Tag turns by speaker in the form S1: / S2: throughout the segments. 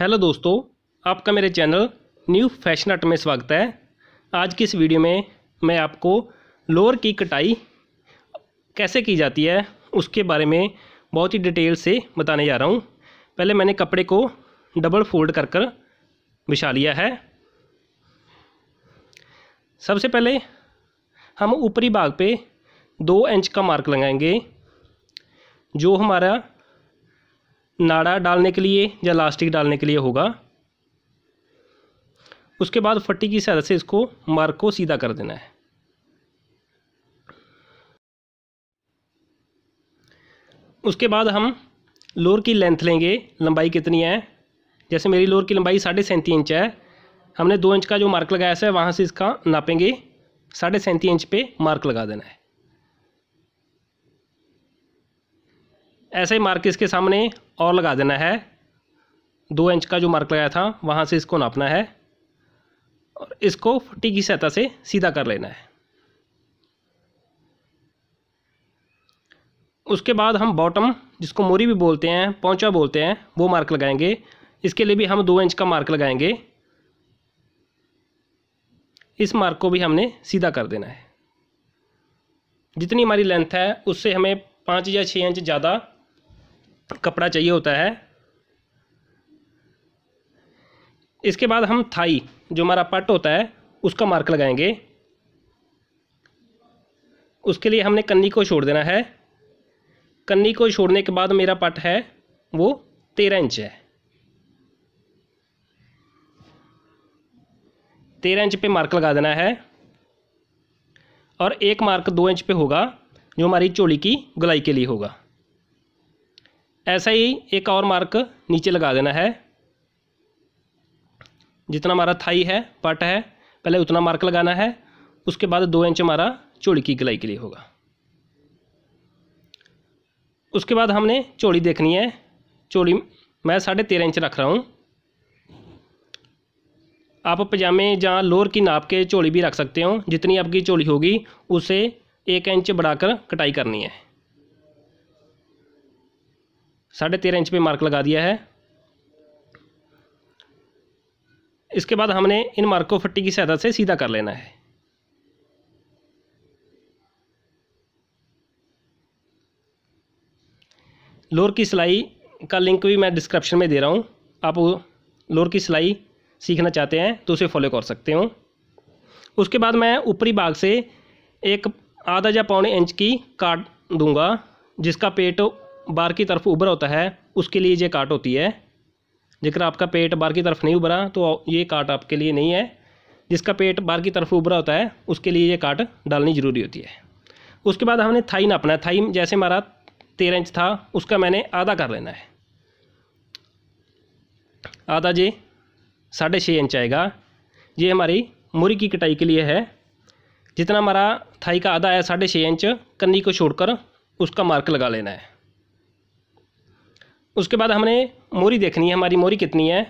S1: hello दोस्तों आपका मेरे चैनल न्यू फैशन आर्ट में स्वागत है आज की इस वीडियो में मैं आपको लोअर की कटाई कैसे की जाती है उसके बारे में बहुत ही डिटेल से बताने जा रहा हूँ पहले मैंने कपड़े को डबल फोल्ड कर कर बिछा लिया है सबसे पहले हम ऊपरी भाग पे दो इंच का मार्क लगाएंगे जो हमारा नाड़ा डालने के लिए या लास्टिक डालने के लिए होगा उसके बाद फट्टी की सहायता से इसको मार्क को सीधा कर देना है उसके बाद हम लोर की लेंथ लेंगे लंबाई कितनी है जैसे मेरी लोर की लंबाई साढ़े सैंती इंच है हमने दो इंच का जो मार्क लगाया है वहाँ से इसका नापेंगे साढ़े सैंती इंच पे मार्क लगा देना है ऐसे ही मार्क इसके सामने और लगा देना है दो इंच का जो मार्क लगाया था वहाँ से इसको नापना है और इसको फट्टी की सहायता से सीधा कर लेना है उसके बाद हम बॉटम जिसको मोरी भी बोलते हैं पौचा बोलते हैं वो मार्क लगाएंगे इसके लिए भी हम दो इंच का मार्क लगाएंगे इस मार्क को भी हमने सीधा कर देना है जितनी हमारी लेंथ है उससे हमें पाँच या छः इंच ज़्यादा कपड़ा चाहिए होता है इसके बाद हम थाई जो हमारा पट होता है उसका मार्क लगाएंगे उसके लिए हमने कन्नी को छोड़ देना है कन्नी को छोड़ने के बाद मेरा पट है वो तेरह इंच है तेरह इंच पे मार्क लगा देना है और एक मार्क दो इंच पे होगा जो हमारी चोली की गलाई के लिए होगा ऐसा ही एक और मार्क नीचे लगा देना है जितना हमारा थाई है पट है पहले उतना मार्क लगाना है उसके बाद दो इंच हमारा चोड़ी की गलाई के लिए होगा उसके बाद हमने चोड़ी देखनी है चोड़ी मैं साढ़े तेरह इंच रख रहा हूँ आप पजामे या लोअर की नाप के चोली भी रख सकते हो जितनी आपकी चोली होगी उसे एक इंच बढ़ाकर कटाई करनी है साढ़े तेरह इंच पे मार्क लगा दिया है इसके बाद हमने इन मार्क को फट्टी की सहायता से सीधा कर लेना है लोअर की सिलाई का लिंक भी मैं डिस्क्रिप्शन में दे रहा हूँ आप लोअर की सिलाई सीखना चाहते हैं तो उसे फॉलो कर सकते हो उसके बाद मैं ऊपरी भाग से एक आधा या पौने इंच की काट दूंगा जिसका पेट बार की तरफ उभरा होता है उसके लिए ये काट होती है जेकर आपका पेट बार की तरफ नहीं उभरा तो ये काट आपके लिए नहीं है जिसका पेट बार की तरफ उभरा होता है उसके लिए ये काट डालनी ज़रूरी होती है उसके बाद हमने थाई नापना है थाई जैसे हमारा तेरह इंच था उसका मैंने आधा कर लेना है आधा जी साढ़े छः इंच आएगा ये हमारी मुरी की कटाई के लिए है जितना हमारा थाई का आधा है साढ़े छः इंच कन्नी को छोड़कर उसका मार्क लगा लेना है उसके बाद हमने मोरी देखनी है हमारी मोरी कितनी है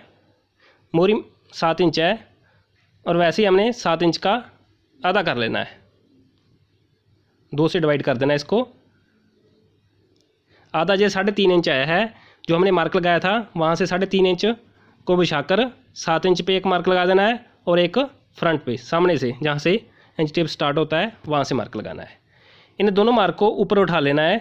S1: मोरी सात इंच है और वैसे ही हमने सात इंच का आधा कर लेना है दो से डिवाइड कर देना इसको आधा जो साढ़े तीन इंच आया है जो हमने मार्क लगाया था वहाँ से साढ़े तीन इंच को बिछाकर सात इंच पे एक मार्क लगा देना है और एक फ्रंट पे सामने से जहाँ से इंच टेप स्टार्ट होता है वहाँ से मार्क लगाना है इन दोनों मार्क को ऊपर उठा लेना है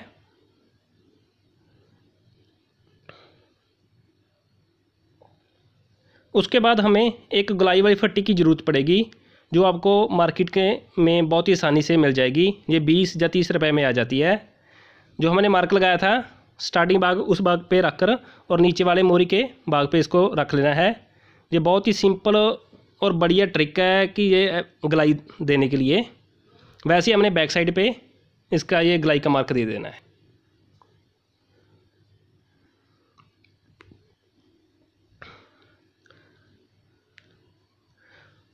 S1: उसके बाद हमें एक गलाई वाली फट्टी की ज़रूरत पड़ेगी जो आपको मार्केट के में बहुत ही आसानी से मिल जाएगी ये बीस या तीस रुपये में आ जाती है जो हमने मार्क लगाया था स्टार्टिंग बाग उस बाग पे रखकर और नीचे वाले मोरी के बाग पे इसको रख लेना है ये बहुत ही सिंपल और बढ़िया ट्रिक है कि ये गलाई देने के लिए वैसे ही हमने बैक साइड पे इसका ये गलाई का मार्क दे देना है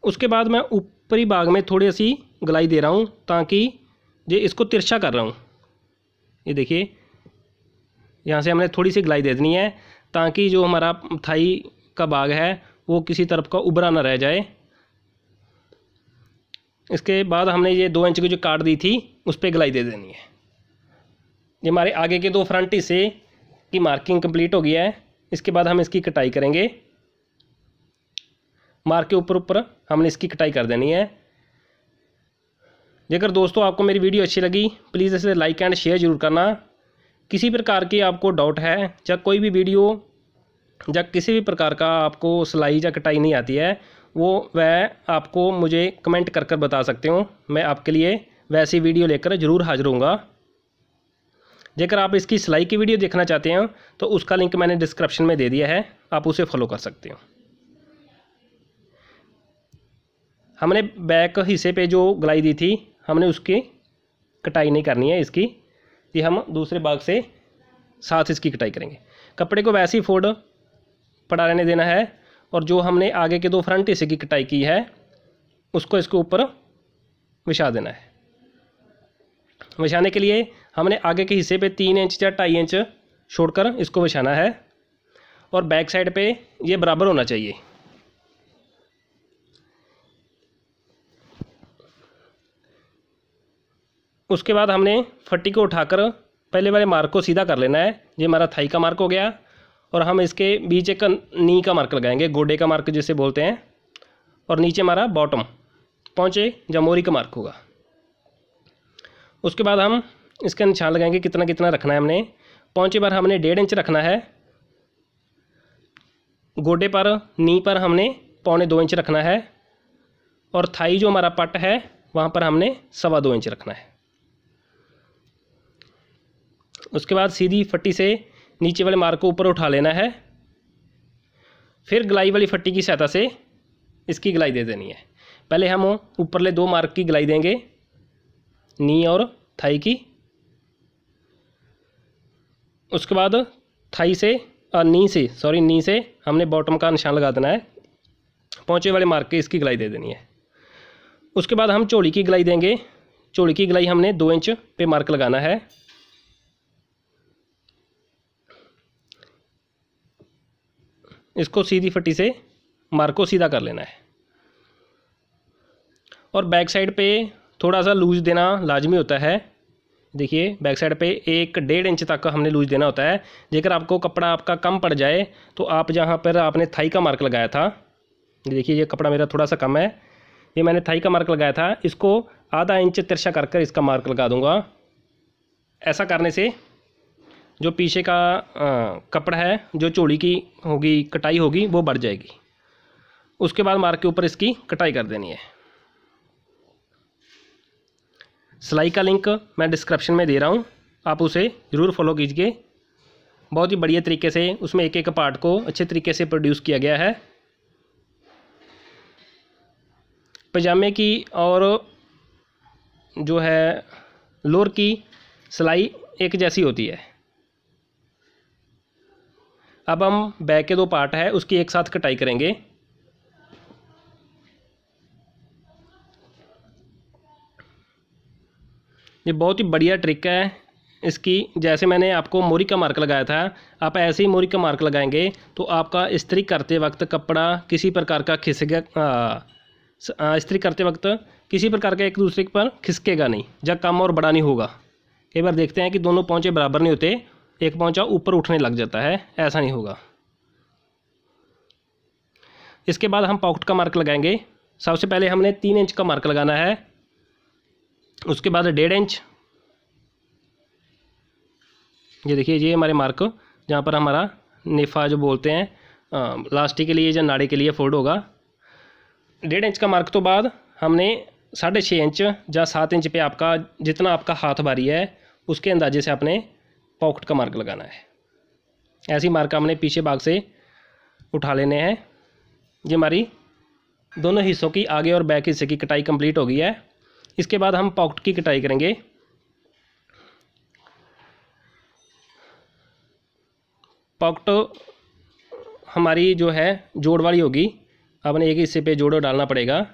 S1: उसके बाद मैं ऊपरी भाग में थोड़ी सी गलाई दे रहा हूँ ताकि ये इसको तिरछा कर रहा हूँ ये देखिए यहाँ से हमने थोड़ी सी गलाई दे देनी है ताकि जो हमारा थाई का बाग है वो किसी तरफ का उभरा ना रह जाए इसके बाद हमने ये दो इंच की जो काट दी थी उस पर गलाई दे देनी है ये हमारे आगे के दो फ्रंट हिस्से की मार्किंग कंप्लीट हो गया है इसके बाद हम इसकी कटाई करेंगे मार के ऊपर ऊपर हमने इसकी कटाई कर देनी है जेकर दोस्तों आपको मेरी वीडियो अच्छी लगी प्लीज़ इसे लाइक एंड शेयर ज़रूर करना किसी प्रकार की आपको डाउट है या कोई भी वीडियो या किसी भी प्रकार का आपको सिलाई या कटाई नहीं आती है वो वह आपको मुझे कमेंट कर कर बता सकते हो मैं आपके लिए वैसी वीडियो लेकर ज़रूर हाजिर हूँगा जेकर आप इसकी सिलाई की वीडियो देखना चाहते हैं तो उसका लिंक मैंने डिस्क्रिप्शन में दे दिया है आप उसे फॉलो कर सकते हो हमने बैक हिस्से पे जो गलाई दी थी हमने उसकी कटाई नहीं करनी है इसकी ये हम दूसरे भाग से साथ इसकी कटाई करेंगे कपड़े को वैसे ही फोल्ड पड़ा रहने देना है और जो हमने आगे के दो फ्रंट हिस्से की कटाई की है उसको इसके ऊपर बिछा देना है बिछाने के लिए हमने आगे के हिस्से पे तीन इंच या ढाई इंच छोड़कर इसको बिछाना है और बैक साइड पे ये बराबर होना चाहिए उसके बाद हमने फट्टी को उठाकर पहले वाले मार्क को सीधा कर लेना है ये हमारा थाई का मार्क हो गया और हम इसके बीच एक नी का मार्क लगाएंगे गोडे का मार्क जिसे बोलते हैं और नीचे हमारा बॉटम पहुँचे जमोरी का मार्क होगा उसके बाद हम इसका निशान लगाएंगे कितना कितना रखना है हमने पहुँचे पर हमने डेढ़ इंच रखना है गोडे पर नी पर हमने पौने दो इंच रखना है और थाई जो हमारा पट है वहाँ पर हमने सवा दो इंच रखना है उसके बाद सीधी फट्टी से नीचे वाले मार्क को ऊपर उठा लेना है फिर गलाई वाली फट्टी की सहायता से इसकी गलाई दे देनी है पहले हम ऊपरले दो मार्क की गलाई देंगे नी और थाई की उसके बाद थाई से और नी से सॉरी नी से हमने बॉटम का निशान लगा देना है पहुँचे वाले मार्क के इसकी गलाई दे देनी है उसके बाद हम चोली की गलाई देंगे चोली की गलाई हमने दो इंच पे मार्क लगाना है इसको सीधी फटी से मार्क को सीधा कर लेना है और बैक साइड पे थोड़ा सा लूज देना लाजमी होता है देखिए बैक साइड पे एक डेढ़ इंच तक हमने लूज देना होता है जेकर आपको कपड़ा आपका कम पड़ जाए तो आप जहाँ पर आपने थाई का मार्क लगाया था देखिए ये कपड़ा मेरा थोड़ा सा कम है ये मैंने थाई का मार्क लगाया था इसको आधा इंच तिरछा कर कर इसका मार्क लगा दूँगा ऐसा करने से जो पीछे का कपड़ा है जो चोली की होगी कटाई होगी वो बढ़ जाएगी उसके बाद मार्क के ऊपर इसकी कटाई कर देनी है सिलाई का लिंक मैं डिस्क्रिप्शन में दे रहा हूँ आप उसे ज़रूर फॉलो कीजिए बहुत ही बढ़िया तरीके से उसमें एक एक पार्ट को अच्छे तरीके से प्रोड्यूस किया गया है पजामे की और जो है लोर की सिलाई एक जैसी होती है अब हम बैक के दो पार्ट है उसकी एक साथ कटाई करेंगे ये बहुत ही बढ़िया ट्रिक है इसकी जैसे मैंने आपको मोरी का मार्क लगाया था आप ऐसे ही मोरी का मार्क लगाएंगे तो आपका इस्त्री करते वक्त कपड़ा किसी प्रकार का खिसकेगा इस्त्री करते वक्त किसी प्रकार का एक दूसरे पर खिसकेगा नहीं जब कम और बड़ा नहीं होगा कई बार देखते हैं कि दोनों पहुँचे बराबर नहीं होते एक पहुंचा ऊपर उठने लग जाता है ऐसा नहीं होगा इसके बाद हम पॉकेट का मार्क लगाएंगे सबसे पहले हमने तीन इंच का मार्क लगाना है उसके बाद डेढ़ इंच ये देखिए ये हमारे मार्क जहाँ पर हमारा निफा जो बोलते हैं लास्टी के लिए या नाड़े के लिए फोल्ड होगा डेढ़ इंच का मार्क तो बाद हमने साढ़े छः इंच या सात इंच पे आपका जितना आपका हाथ भारी है उसके अंदाजे से आपने पॉकेट का मार्क लगाना है ऐसी मार्क हमने पीछे भाग से उठा लेने हैं ये हमारी दोनों हिस्सों की आगे और बैक हिस्से की कटाई कंप्लीट हो गई है इसके बाद हम पॉकेट की कटाई करेंगे पॉकेट हमारी जो है जोड़ वाली होगी आपने एक हिस्से पे जोड़ो डालना पड़ेगा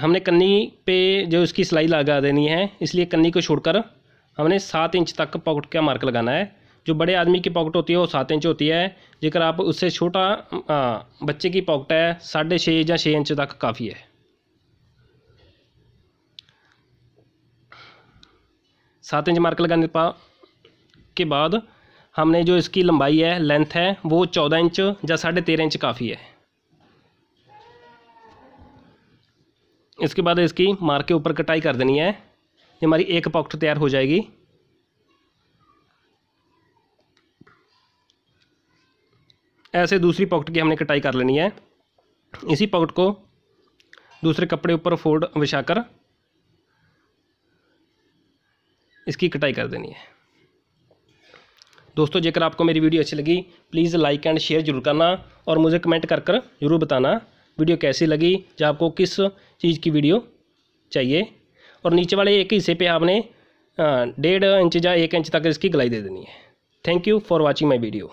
S1: हमने कन्नी पे जो इसकी सिलाई लगा देनी है इसलिए कन्नी को छोड़कर हमने सात इंच तक पॉकेट का मार्क लगाना है जो बड़े आदमी की पॉकेट होती है वो सात इंच होती है जेकर आप उससे छोटा बच्चे की पॉकेट है साढ़े छः या छः इंच तक काफ़ी है सात इंच मार्क लगाने के बाद हमने जो इसकी लंबाई है लेंथ है वो चौदह इंच या साढ़े तेरह इंच काफ़ी है इसके बाद इसकी मार्क के ऊपर कटाई कर देनी है ये हमारी एक पॉकेट तैयार हो जाएगी ऐसे दूसरी पॉकेट की हमने कटाई कर लेनी है इसी पॉकेट को दूसरे कपड़े ऊपर फोल्ड कर इसकी कटाई कर देनी है दोस्तों जेकर आपको मेरी वीडियो अच्छी लगी प्लीज़ लाइक एंड शेयर जरूर करना और मुझे कमेंट कर कर जरूर बताना वीडियो कैसी लगी या आपको किस चीज़ की वीडियो चाहिए और नीचे वाले एक हिस्से पे आपने हाँ, डेढ़ इंच या एक इंच तक इसकी गलाई दे देनी है thank you for watching my video